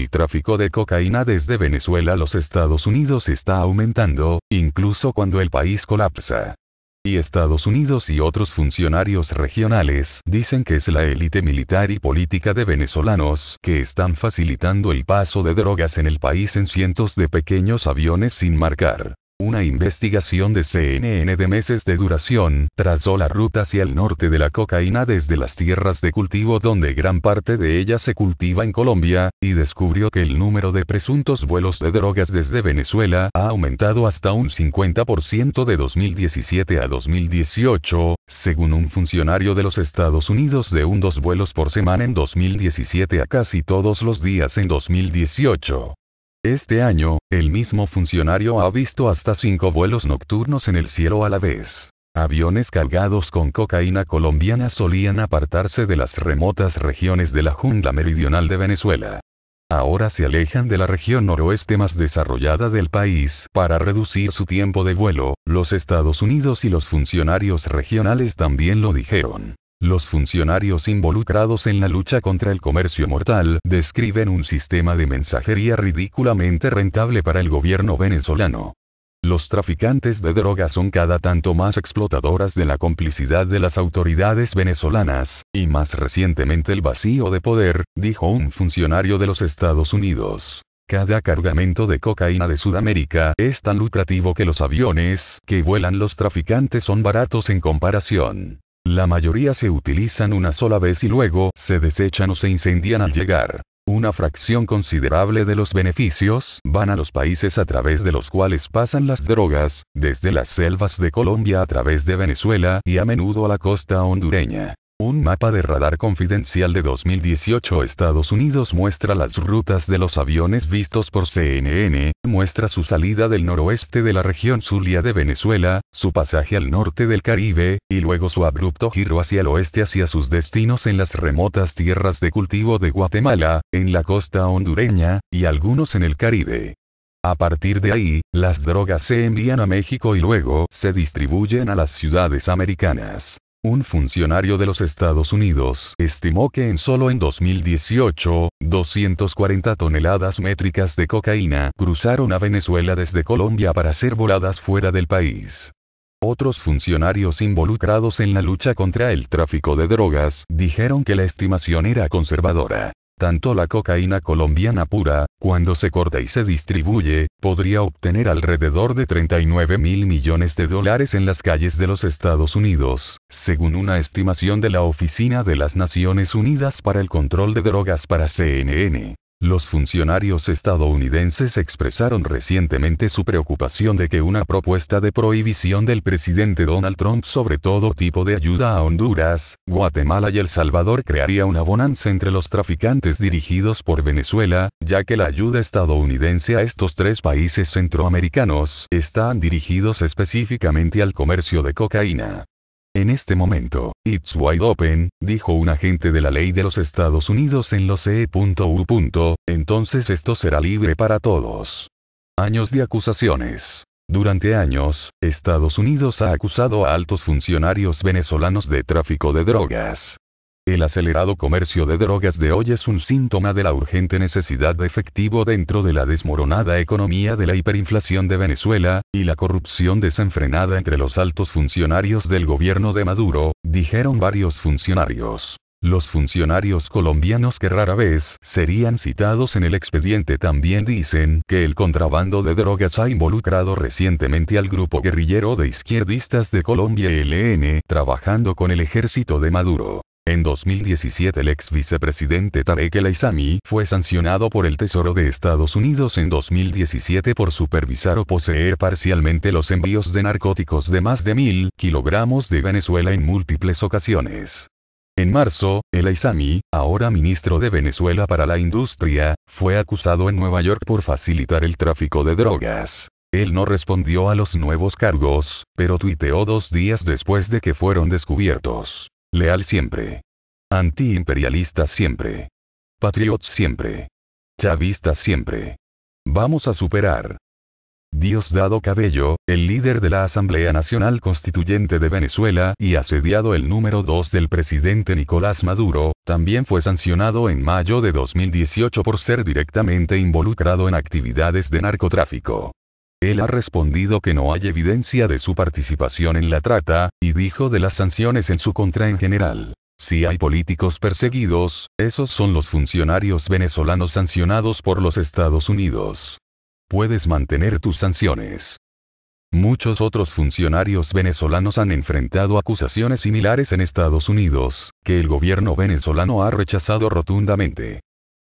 El tráfico de cocaína desde Venezuela a los Estados Unidos está aumentando, incluso cuando el país colapsa. Y Estados Unidos y otros funcionarios regionales dicen que es la élite militar y política de venezolanos que están facilitando el paso de drogas en el país en cientos de pequeños aviones sin marcar. Una investigación de CNN de meses de duración trazó la ruta hacia el norte de la cocaína desde las tierras de cultivo donde gran parte de ella se cultiva en Colombia, y descubrió que el número de presuntos vuelos de drogas desde Venezuela ha aumentado hasta un 50% de 2017 a 2018, según un funcionario de los Estados Unidos de un dos vuelos por semana en 2017 a casi todos los días en 2018. Este año, el mismo funcionario ha visto hasta cinco vuelos nocturnos en el cielo a la vez. Aviones cargados con cocaína colombiana solían apartarse de las remotas regiones de la jungla meridional de Venezuela. Ahora se alejan de la región noroeste más desarrollada del país para reducir su tiempo de vuelo, los Estados Unidos y los funcionarios regionales también lo dijeron. Los funcionarios involucrados en la lucha contra el comercio mortal describen un sistema de mensajería ridículamente rentable para el gobierno venezolano. Los traficantes de drogas son cada tanto más explotadoras de la complicidad de las autoridades venezolanas, y más recientemente el vacío de poder, dijo un funcionario de los Estados Unidos. Cada cargamento de cocaína de Sudamérica es tan lucrativo que los aviones que vuelan los traficantes son baratos en comparación. La mayoría se utilizan una sola vez y luego se desechan o se incendian al llegar. Una fracción considerable de los beneficios van a los países a través de los cuales pasan las drogas, desde las selvas de Colombia a través de Venezuela y a menudo a la costa hondureña. Un mapa de radar confidencial de 2018 Estados Unidos muestra las rutas de los aviones vistos por CNN, muestra su salida del noroeste de la región Zulia de Venezuela, su pasaje al norte del Caribe, y luego su abrupto giro hacia el oeste hacia sus destinos en las remotas tierras de cultivo de Guatemala, en la costa hondureña, y algunos en el Caribe. A partir de ahí, las drogas se envían a México y luego se distribuyen a las ciudades americanas. Un funcionario de los Estados Unidos estimó que en solo en 2018, 240 toneladas métricas de cocaína cruzaron a Venezuela desde Colombia para ser voladas fuera del país. Otros funcionarios involucrados en la lucha contra el tráfico de drogas dijeron que la estimación era conservadora. Tanto la cocaína colombiana pura, cuando se corta y se distribuye, podría obtener alrededor de 39 mil millones de dólares en las calles de los Estados Unidos, según una estimación de la Oficina de las Naciones Unidas para el Control de Drogas para CNN. Los funcionarios estadounidenses expresaron recientemente su preocupación de que una propuesta de prohibición del presidente Donald Trump sobre todo tipo de ayuda a Honduras, Guatemala y El Salvador crearía una bonanza entre los traficantes dirigidos por Venezuela, ya que la ayuda estadounidense a estos tres países centroamericanos están dirigidos específicamente al comercio de cocaína. En este momento, it's wide open, dijo un agente de la ley de los Estados Unidos en los CE.U. Entonces esto será libre para todos. Años de acusaciones. Durante años, Estados Unidos ha acusado a altos funcionarios venezolanos de tráfico de drogas, el acelerado comercio de drogas de hoy es un síntoma de la urgente necesidad de efectivo dentro de la desmoronada economía de la hiperinflación de Venezuela, y la corrupción desenfrenada entre los altos funcionarios del gobierno de Maduro, dijeron varios funcionarios. Los funcionarios colombianos que rara vez serían citados en el expediente también dicen que el contrabando de drogas ha involucrado recientemente al grupo guerrillero de izquierdistas de Colombia LN, trabajando con el ejército de Maduro. En 2017 el ex vicepresidente Tarek El Aizami fue sancionado por el Tesoro de Estados Unidos en 2017 por supervisar o poseer parcialmente los envíos de narcóticos de más de mil kilogramos de Venezuela en múltiples ocasiones. En marzo, el Aizami, ahora ministro de Venezuela para la Industria, fue acusado en Nueva York por facilitar el tráfico de drogas. Él no respondió a los nuevos cargos, pero tuiteó dos días después de que fueron descubiertos. Leal siempre. Antiimperialista siempre. Patriot siempre. Chavista siempre. Vamos a superar. Diosdado Cabello, el líder de la Asamblea Nacional Constituyente de Venezuela y asediado el número 2 del presidente Nicolás Maduro, también fue sancionado en mayo de 2018 por ser directamente involucrado en actividades de narcotráfico. Él ha respondido que no hay evidencia de su participación en la trata, y dijo de las sanciones en su contra en general. Si hay políticos perseguidos, esos son los funcionarios venezolanos sancionados por los Estados Unidos. Puedes mantener tus sanciones. Muchos otros funcionarios venezolanos han enfrentado acusaciones similares en Estados Unidos, que el gobierno venezolano ha rechazado rotundamente.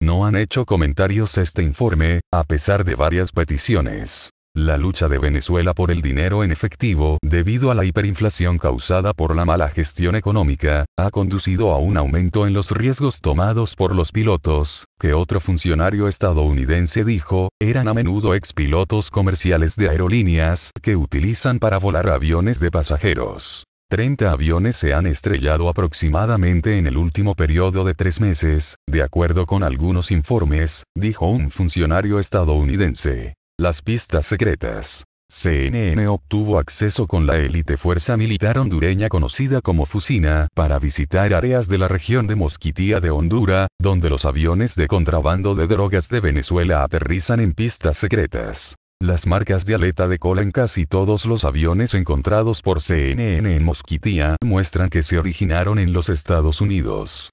No han hecho comentarios este informe, a pesar de varias peticiones. La lucha de Venezuela por el dinero en efectivo, debido a la hiperinflación causada por la mala gestión económica, ha conducido a un aumento en los riesgos tomados por los pilotos, que otro funcionario estadounidense dijo, eran a menudo expilotos comerciales de aerolíneas que utilizan para volar aviones de pasajeros. 30 aviones se han estrellado aproximadamente en el último periodo de tres meses, de acuerdo con algunos informes, dijo un funcionario estadounidense. Las pistas secretas. CNN obtuvo acceso con la élite fuerza militar hondureña conocida como Fusina para visitar áreas de la región de Mosquitía de Honduras, donde los aviones de contrabando de drogas de Venezuela aterrizan en pistas secretas. Las marcas de aleta de cola en casi todos los aviones encontrados por CNN en Mosquitía muestran que se originaron en los Estados Unidos.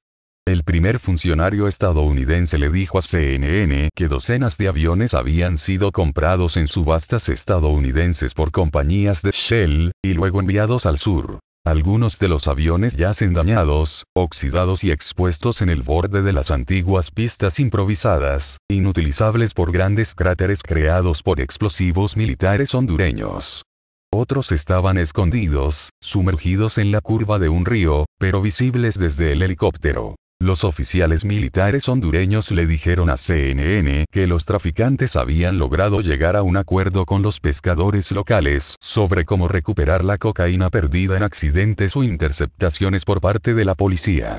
El primer funcionario estadounidense le dijo a CNN que docenas de aviones habían sido comprados en subastas estadounidenses por compañías de Shell, y luego enviados al sur. Algunos de los aviones yacen dañados, oxidados y expuestos en el borde de las antiguas pistas improvisadas, inutilizables por grandes cráteres creados por explosivos militares hondureños. Otros estaban escondidos, sumergidos en la curva de un río, pero visibles desde el helicóptero. Los oficiales militares hondureños le dijeron a CNN que los traficantes habían logrado llegar a un acuerdo con los pescadores locales sobre cómo recuperar la cocaína perdida en accidentes o interceptaciones por parte de la policía.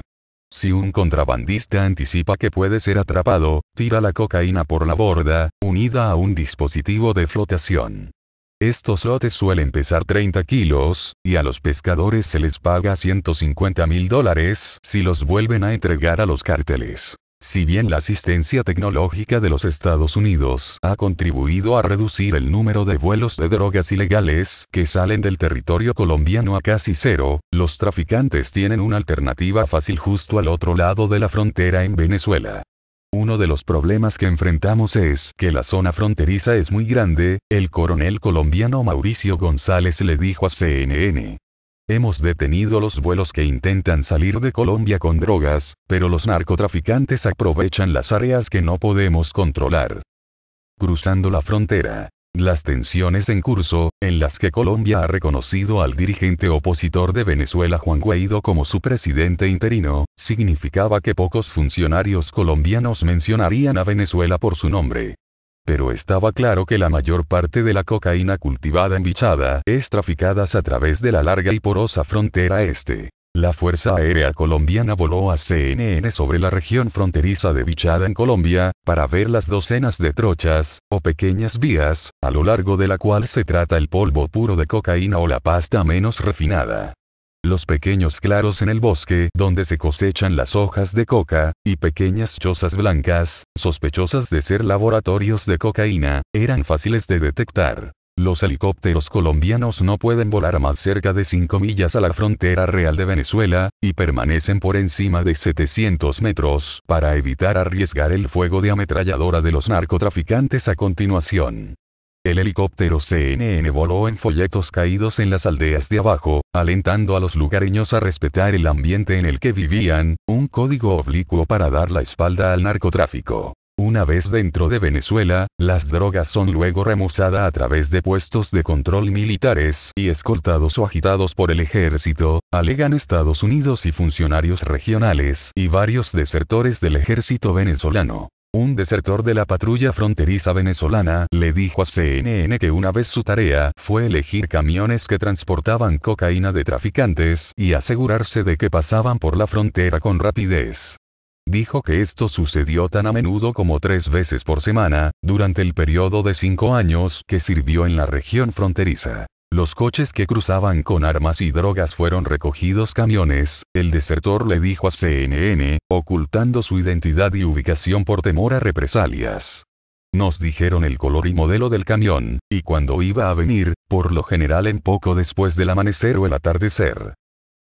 Si un contrabandista anticipa que puede ser atrapado, tira la cocaína por la borda, unida a un dispositivo de flotación. Estos lotes suelen pesar 30 kilos, y a los pescadores se les paga 150 mil dólares si los vuelven a entregar a los cárteles. Si bien la asistencia tecnológica de los Estados Unidos ha contribuido a reducir el número de vuelos de drogas ilegales que salen del territorio colombiano a casi cero, los traficantes tienen una alternativa fácil justo al otro lado de la frontera en Venezuela. Uno de los problemas que enfrentamos es que la zona fronteriza es muy grande, el coronel colombiano Mauricio González le dijo a CNN. Hemos detenido los vuelos que intentan salir de Colombia con drogas, pero los narcotraficantes aprovechan las áreas que no podemos controlar. Cruzando la frontera, las tensiones en curso, en las que Colombia ha reconocido al dirigente opositor de Venezuela Juan Guaidó como su presidente interino, significaba que pocos funcionarios colombianos mencionarían a Venezuela por su nombre pero estaba claro que la mayor parte de la cocaína cultivada en Bichada es traficada a través de la larga y porosa frontera este. La Fuerza Aérea Colombiana voló a CNN sobre la región fronteriza de Bichada en Colombia, para ver las docenas de trochas, o pequeñas vías, a lo largo de la cual se trata el polvo puro de cocaína o la pasta menos refinada. Los pequeños claros en el bosque donde se cosechan las hojas de coca, y pequeñas chozas blancas, sospechosas de ser laboratorios de cocaína, eran fáciles de detectar. Los helicópteros colombianos no pueden volar más cerca de 5 millas a la frontera real de Venezuela, y permanecen por encima de 700 metros para evitar arriesgar el fuego de ametralladora de los narcotraficantes a continuación. El helicóptero CNN voló en folletos caídos en las aldeas de abajo, alentando a los lugareños a respetar el ambiente en el que vivían, un código oblicuo para dar la espalda al narcotráfico. Una vez dentro de Venezuela, las drogas son luego remozadas a través de puestos de control militares y escoltados o agitados por el ejército, alegan Estados Unidos y funcionarios regionales y varios desertores del ejército venezolano. Un desertor de la patrulla fronteriza venezolana le dijo a CNN que una vez su tarea fue elegir camiones que transportaban cocaína de traficantes y asegurarse de que pasaban por la frontera con rapidez. Dijo que esto sucedió tan a menudo como tres veces por semana, durante el periodo de cinco años que sirvió en la región fronteriza. Los coches que cruzaban con armas y drogas fueron recogidos camiones, el desertor le dijo a CNN, ocultando su identidad y ubicación por temor a represalias. Nos dijeron el color y modelo del camión, y cuando iba a venir, por lo general en poco después del amanecer o el atardecer.